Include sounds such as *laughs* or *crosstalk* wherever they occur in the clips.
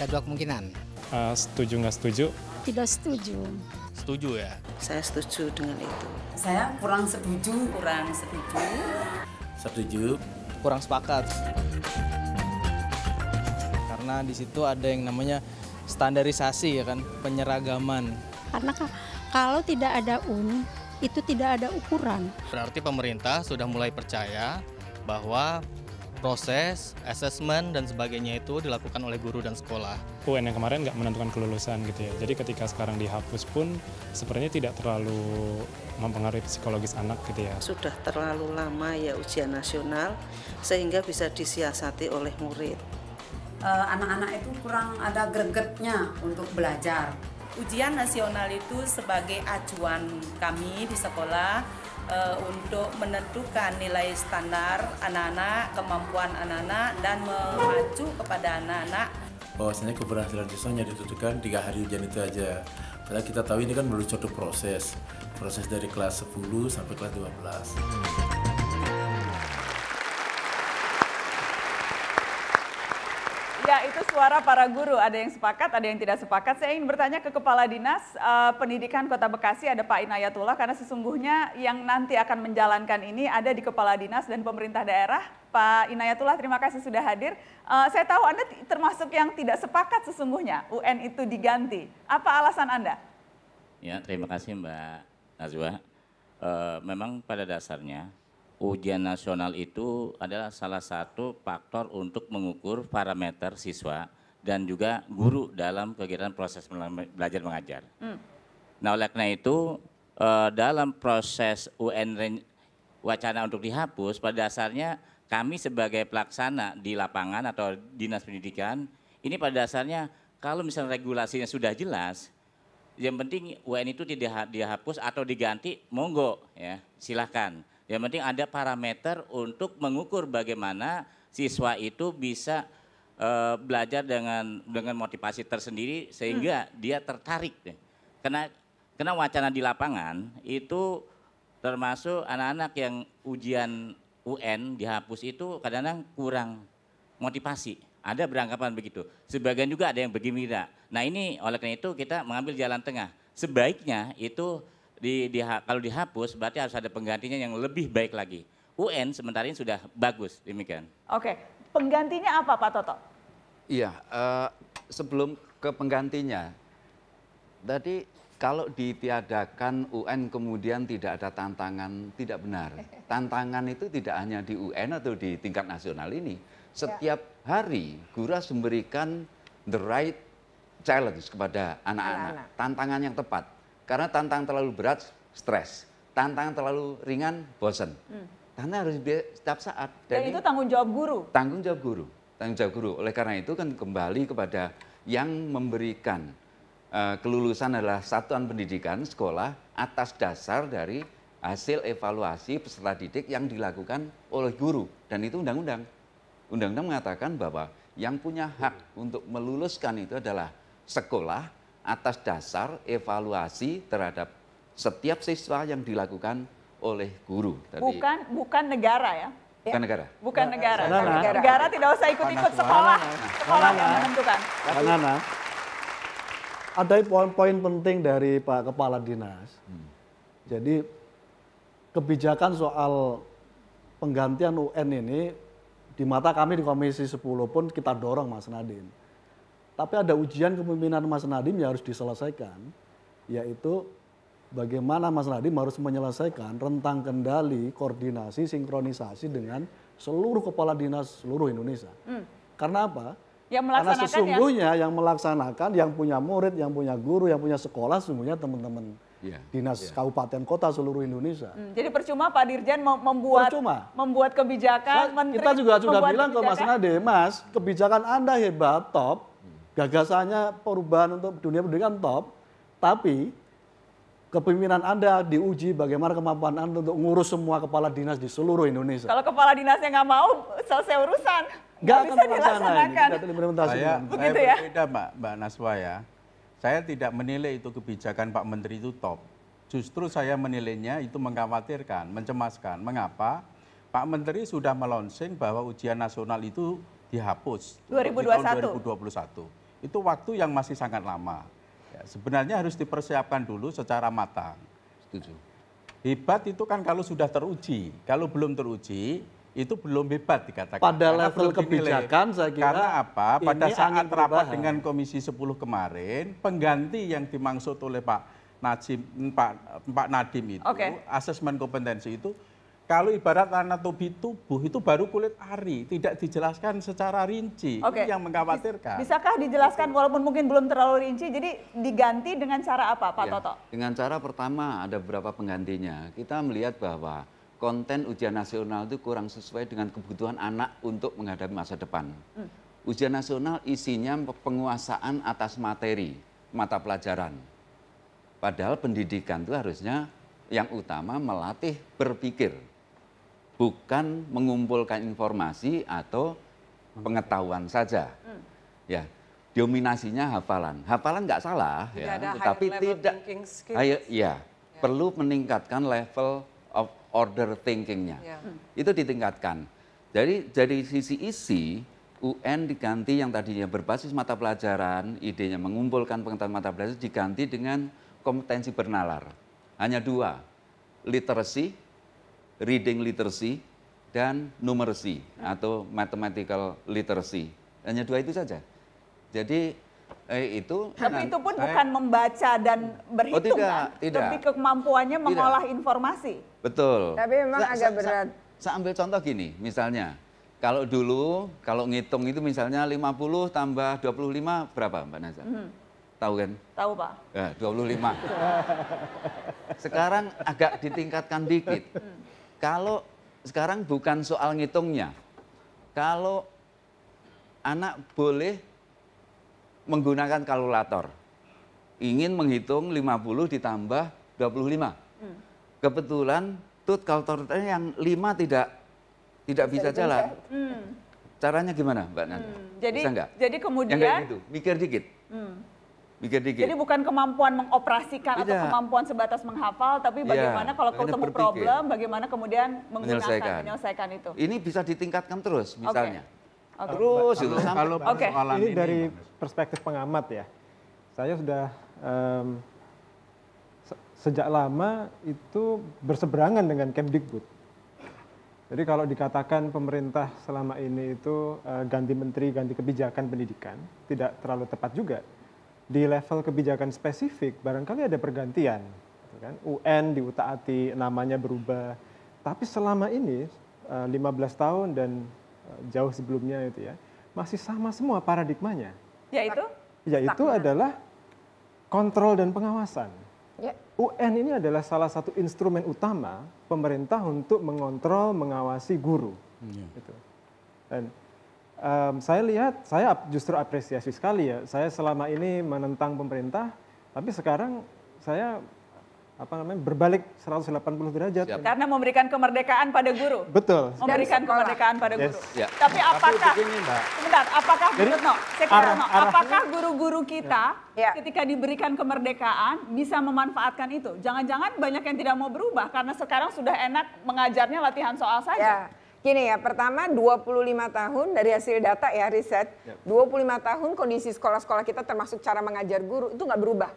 Ada dua kemungkinan. Uh, setuju nggak setuju? Tidak setuju. Setuju ya? Saya setuju dengan itu. Saya kurang setuju. Kurang setuju. Setuju. Kurang sepakat. Karena di situ ada yang namanya standarisasi ya kan, penyeragaman. Karena kalau tidak ada UN, itu tidak ada ukuran. Berarti pemerintah sudah mulai percaya bahwa proses, assessment dan sebagainya itu dilakukan oleh guru dan sekolah. UN yang kemarin nggak menentukan kelulusan gitu ya. Jadi ketika sekarang dihapus pun sepertinya tidak terlalu mempengaruhi psikologis anak gitu ya. Sudah terlalu lama ya ujian nasional sehingga bisa disiasati oleh murid. Eh, anak-anak itu kurang ada gregetnya untuk belajar. Ujian nasional itu sebagai acuan kami di sekolah Eh, untuk menentukan nilai standar anak-anak, kemampuan anak-anak, dan memacu kepada anak-anak. Bahwasanya keberhasilan siswa hanya ditentukan tiga hari ujian itu aja. Padahal kita tahu ini kan baru satu proses, proses dari kelas 10 sampai kelas 12. itu suara para guru. Ada yang sepakat, ada yang tidak sepakat. Saya ingin bertanya ke Kepala Dinas uh, Pendidikan Kota Bekasi, ada Pak Inayatullah, karena sesungguhnya yang nanti akan menjalankan ini ada di Kepala Dinas dan pemerintah daerah. Pak Inayatullah, terima kasih sudah hadir. Uh, saya tahu Anda termasuk yang tidak sepakat sesungguhnya UN itu diganti. Apa alasan Anda? Ya, terima kasih Mbak Najwa. Uh, eh, memang pada dasarnya ujian nasional itu adalah salah satu faktor untuk mengukur parameter siswa dan juga guru dalam kegiatan proses belajar mengajar. Hmm. Nah oleh karena itu eh, dalam proses UN wacana untuk dihapus pada dasarnya kami sebagai pelaksana di lapangan atau dinas pendidikan ini pada dasarnya kalau misalnya regulasinya sudah jelas yang penting UN itu tidak dihapus atau diganti monggo ya silahkan yang penting ada parameter untuk mengukur bagaimana siswa itu bisa uh, belajar dengan dengan motivasi tersendiri sehingga hmm. dia tertarik. Karena karena wacana di lapangan itu termasuk anak-anak yang ujian UN dihapus itu kadang-kadang kurang motivasi. Ada beranggapan begitu. Sebagian juga ada yang bergembira. Nah ini oleh karena itu kita mengambil jalan tengah. Sebaiknya itu di, di kalau dihapus berarti harus ada penggantinya yang lebih baik lagi. UN sementara ini sudah bagus demikian. Oke, penggantinya apa Pak Toto? Iya, eh, sebelum ke penggantinya, tadi kalau ditiadakan UN kemudian tidak ada tantangan, tidak benar. Tantangan itu tidak hanya di UN atau di tingkat nasional ini. Setiap ya. hari Guras memberikan the right challenge kepada anak-anak, tantangan yang tepat karena tantangan terlalu berat, stres. Tantangan terlalu ringan, bosen. Hmm. Karena harus setiap saat. Dan, Dan itu tanggung jawab guru? Tanggung jawab guru. Tanggung jawab guru. Oleh karena itu kan kembali kepada yang memberikan uh, kelulusan adalah satuan pendidikan sekolah atas dasar dari hasil evaluasi peserta didik yang dilakukan oleh guru dan itu undang-undang. Undang-undang mengatakan bahwa yang punya hak untuk meluluskan itu adalah sekolah atas dasar evaluasi terhadap setiap siswa yang dilakukan oleh guru. Tadi, bukan bukan negara ya. Bukan ya. negara. Bukan negara. Nah, negara. negara. negara tidak usah ikut-ikut sekolah. Sekolah yang menentukan. Nana, ada poin-poin penting dari Pak Kepala Dinas. Hmm. Jadi kebijakan soal penggantian UN ini di mata kami di Komisi 10 pun kita dorong Mas Nadine tapi ada ujian kepemimpinan Mas Nadiem yang harus diselesaikan, yaitu bagaimana Mas Nadiem harus menyelesaikan rentang kendali, koordinasi, sinkronisasi dengan seluruh kepala dinas seluruh Indonesia. Hmm. Karena apa? Yang Karena ya? sesungguhnya yang... yang melaksanakan, yang punya murid, yang punya guru, yang punya sekolah, sesungguhnya teman-teman yeah. dinas yeah. kabupaten kota seluruh Indonesia. Hmm, jadi percuma Pak Dirjen membuat percuma. membuat kebijakan. Nah, menteri kita juga sudah bilang kebijakan. ke Mas Nadiem, Mas kebijakan Anda hebat, top, gagasannya perubahan untuk dunia pendidikan kan top, tapi kepemimpinan Anda diuji bagaimana kemampuan Anda untuk ngurus semua kepala dinas di seluruh Indonesia. Kalau kepala dinasnya nggak mau, selesai urusan. Nggak bisa dilaksanakan. Ini, saya, Begitu saya ya? berbeda Mbak, Mbak Naswa ya. Saya tidak menilai itu kebijakan Pak Menteri itu top. Justru saya menilainya itu mengkhawatirkan, mencemaskan. Mengapa? Pak Menteri sudah melonsing bahwa ujian nasional itu dihapus 2021. Di tahun 2021 itu waktu yang masih sangat lama. Ya, sebenarnya harus dipersiapkan dulu secara matang. Setuju. Hebat itu kan kalau sudah teruji. Kalau belum teruji, itu belum hebat dikatakan. Pada karena level kebijakan saya kira. Karena apa? Pada saat rapat berbahan. dengan Komisi 10 kemarin, pengganti yang dimaksud oleh Pak Najim, Pak, Pak Nadim itu, okay. asesmen kompetensi itu kalau ibarat anatomi tubuh itu baru kulit ari, tidak dijelaskan secara rinci. Okay. Ini yang mengkhawatirkan. Bisakah dijelaskan gitu. walaupun mungkin belum terlalu rinci, jadi diganti dengan cara apa Pak ya, Toto? Dengan cara pertama ada beberapa penggantinya. Kita melihat bahwa konten ujian nasional itu kurang sesuai dengan kebutuhan anak untuk menghadapi masa depan. Hmm. Ujian nasional isinya penguasaan atas materi, mata pelajaran. Padahal pendidikan itu harusnya yang utama melatih berpikir bukan mengumpulkan informasi atau pengetahuan saja. Hmm. Ya, dominasinya hafalan. Hafalan nggak salah, tidak ya, tapi tidak. Ayo, ya, ya, perlu meningkatkan level of order thinkingnya. Ya. Hmm. Itu ditingkatkan. Jadi dari sisi isi UN diganti yang tadinya berbasis mata pelajaran, idenya mengumpulkan pengetahuan mata pelajaran diganti dengan kompetensi bernalar. Hanya dua, literasi reading literacy dan numeracy atau mathematical literacy. Hanya dua itu saja. Jadi eh, itu tapi itu pun saya, bukan membaca dan berhitung oh, tidak, kan? tidak. Tapi kemampuannya mengolah informasi betul tapi memang sa agak berat sa saya ambil contoh gini misalnya kalau dulu kalau ngitung itu misalnya 50 tambah 25 berapa Mbak Naza? -hmm. Tahu kan? Tahu Pak. Ya, 25. *laughs* Sekarang agak ditingkatkan dikit. Hmm. Kalau sekarang bukan soal ngitungnya. Kalau anak boleh menggunakan kalkulator. Ingin menghitung 50 ditambah 25. Hmm. Kebetulan tut kalkulatornya yang 5 tidak tidak bisa, bisa jalan. Hmm. Caranya gimana, Mbak Nana? Hmm. Jadi, bisa Jadi kemudian yang kayak gitu, mikir dikit. Hmm. Dikit-dikit. Jadi bukan kemampuan mengoperasikan Bidah. atau kemampuan sebatas menghafal, tapi iya. bagaimana ya, kalau ketemu berpikir. problem, bagaimana kemudian menggunakan menyelesaikan. menyelesaikan itu. Ini bisa ditingkatkan terus, misalnya. Okay. Okay. Terus itu sampai. Kalau okay. ini dari perspektif pengamat ya, saya sudah um, sejak lama itu berseberangan dengan Kemdikbud. Jadi kalau dikatakan pemerintah selama ini itu uh, ganti menteri, ganti kebijakan pendidikan, tidak terlalu tepat juga di level kebijakan spesifik barangkali ada pergantian. Gitu kan? UN diutaati namanya berubah. Tapi selama ini 15 eh, tahun dan eh, jauh sebelumnya itu ya masih sama semua paradigmanya. Yaitu? Yaitu Stagnan. adalah kontrol dan pengawasan. Ya. UN ini adalah salah satu instrumen utama pemerintah untuk mengontrol, mengawasi guru. Hmm, ya. Gitu. Dan um, saya lihat saya justru apresiasi sekali ya. Saya selama ini menentang pemerintah, tapi sekarang saya apa namanya berbalik 180 derajat. Siap. Karena memberikan kemerdekaan pada guru. Betul. Memberikan kemerdekaan pada yes. guru. Ya. Tapi apakah Tapi sebentar, apakah Jadi, no, arah, no, apakah guru-guru kita ya. ya. ketika diberikan kemerdekaan bisa memanfaatkan itu? Jangan-jangan banyak yang tidak mau berubah karena sekarang sudah enak mengajarnya latihan soal saja. Ya. Gini ya, pertama 25 tahun dari hasil data ya riset, yep. Ya. 25 tahun kondisi sekolah-sekolah kita termasuk cara mengajar guru itu nggak berubah.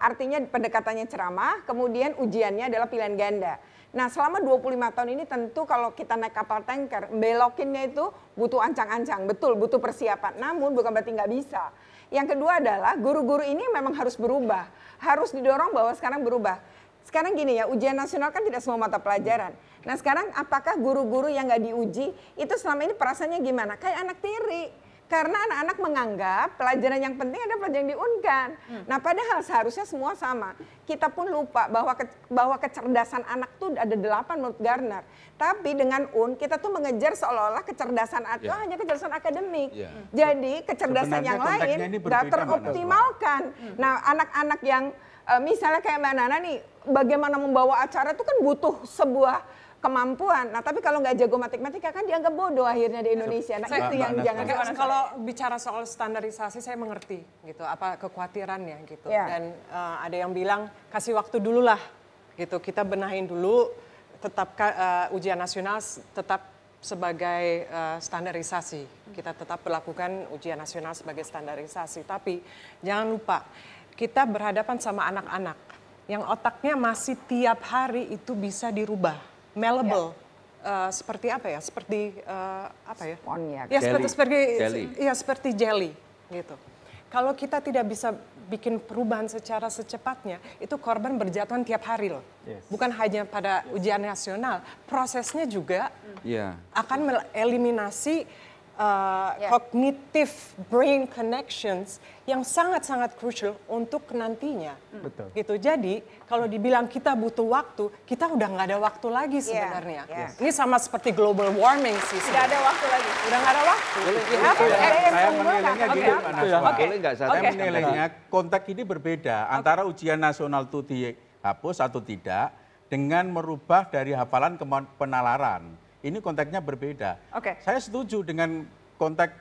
Artinya pendekatannya ceramah, kemudian ujiannya adalah pilihan ganda. Nah selama 25 tahun ini tentu kalau kita naik kapal tanker, belokinnya itu butuh ancang-ancang, betul butuh persiapan. Namun bukan berarti nggak bisa. Yang kedua adalah guru-guru ini memang harus berubah, harus didorong bahwa sekarang berubah. Sekarang gini ya, ujian nasional kan tidak semua mata pelajaran. Hmm Nah sekarang apakah guru-guru yang nggak diuji itu selama ini perasaannya gimana? Kayak anak tiri. Karena anak-anak menganggap pelajaran yang penting adalah pelajaran yang diunggah. Hmm. Nah padahal seharusnya semua sama. Kita pun lupa bahwa ke, bahwa kecerdasan anak tuh ada delapan menurut Garner. Tapi dengan UN kita tuh mengejar seolah-olah kecerdasan yeah. Oh, hanya kecerdasan akademik. Yeah. Jadi kecerdasan Sebenarnya yang lain tidak teroptimalkan. Hmm. Nah anak-anak yang eh, misalnya kayak Mbak Nana nih, bagaimana membawa acara itu kan butuh sebuah kemampuan. Nah, tapi kalau nggak jago matematika kan dianggap bodoh akhirnya di iya. Indonesia. Nah, itu yang jangan. Kalau bicara soal standarisasi saya mengerti gitu apa kekhawatirannya gitu. Yeah. Dan uh, ada yang bilang kasih waktu dulu lah gitu. Kita benahin dulu tetap uh, ujian nasional tetap sebagai uh, standarisasi. Kita tetap melakukan ujian nasional sebagai standarisasi, tapi jangan lupa kita berhadapan sama anak-anak yang otaknya masih tiap hari itu bisa dirubah malleable. Yeah. Ya. Uh, seperti apa ya? Seperti uh, apa ya? Spon ya. seperti seperti jelly. ya seperti jelly gitu. Kalau kita tidak bisa bikin perubahan secara secepatnya, itu korban berjatuhan tiap hari loh. Yes. Bukan hanya pada yes. ujian nasional, prosesnya juga yeah. akan eliminasi uh, yeah. cognitive brain connections yang sangat-sangat crucial untuk nantinya. Mm. Betul. Gitu. Jadi kalau dibilang kita butuh waktu, kita udah nggak ada waktu lagi sebenarnya. Yeah. Yes. Ini sama seperti global warming sih. Nggak ada waktu lagi. Udah nggak ada waktu. Boleh, ya, ya. Saya menilainya gini, Pak Naswa. Okay. Boleh nggak saya? Okay. menilainya kontak ini berbeda okay. antara ujian nasional itu dihapus atau tidak dengan merubah dari hafalan ke penalaran ini konteksnya berbeda. Oke. Okay. Saya setuju dengan konteks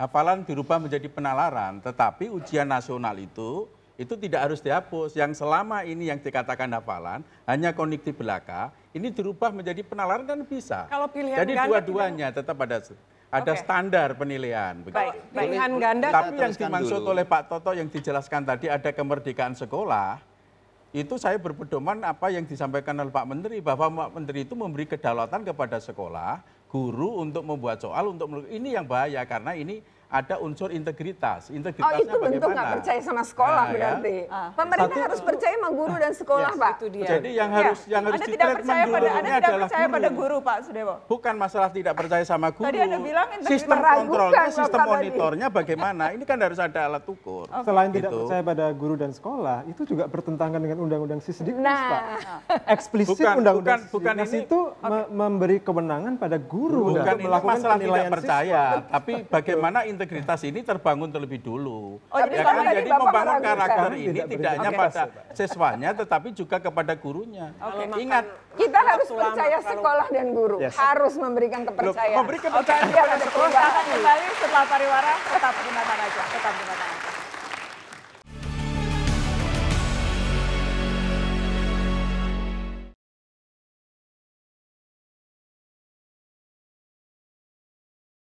hafalan dirubah menjadi penalaran, tetapi ujian nasional itu itu tidak harus dihapus. Yang selama ini yang dikatakan hafalan hanya konektif belaka, ini dirubah menjadi penalaran kan bisa. Kalau pilihan Jadi dua-duanya tetap ada ada okay. standar penilaian. Baik, pilihan ganda. Tapi yang dimaksud dulu. oleh Pak Toto yang dijelaskan tadi ada kemerdekaan sekolah, itu saya berpedoman apa yang disampaikan oleh Pak Menteri bahwa Pak Menteri itu memberi kedaulatan kepada sekolah, guru untuk membuat soal untuk ini yang bahaya karena ini ada unsur integritas. Oh, Integritasnya oh, itu bentuk nggak percaya sama sekolah nah, ya. berarti. Ya. Ah. Pemerintah Satu, harus percaya sama guru dan sekolah, yes, Pak. Itu dia. Jadi yang iya. harus ya. yang harus Anda tidak percaya pada Anda tidak percaya guru. pada guru, Pak Sudewo. Bukan masalah tidak percaya sama guru. Tadi Anda bilang sistem kontrolnya, sistem monitornya tadi. bagaimana? Ini kan harus ada alat ukur. Okay. Selain gitu. tidak percaya pada guru dan sekolah, itu juga bertentangan dengan undang-undang Sisdiknas, nah. Pak. Ah. Eksplisit undang-undang Sisdiknas itu okay. memberi kewenangan pada guru bukan untuk melakukan masalah tidak percaya, tapi bagaimana integritas ini terbangun terlebih dulu. Oh, jadi, ya kan? jadi membangun karakter ini tidak, tidak hanya okay. pada siswanya tetapi juga kepada gurunya. Okay. Ingat, kita harus percaya sekolah dan guru. Yes. Harus memberikan kepercayaan. Memberikan memberi kepercayaan okay. kepada sekolah. Kita akan kembali setelah pariwara tetap di mata raja, tetap di mata raja.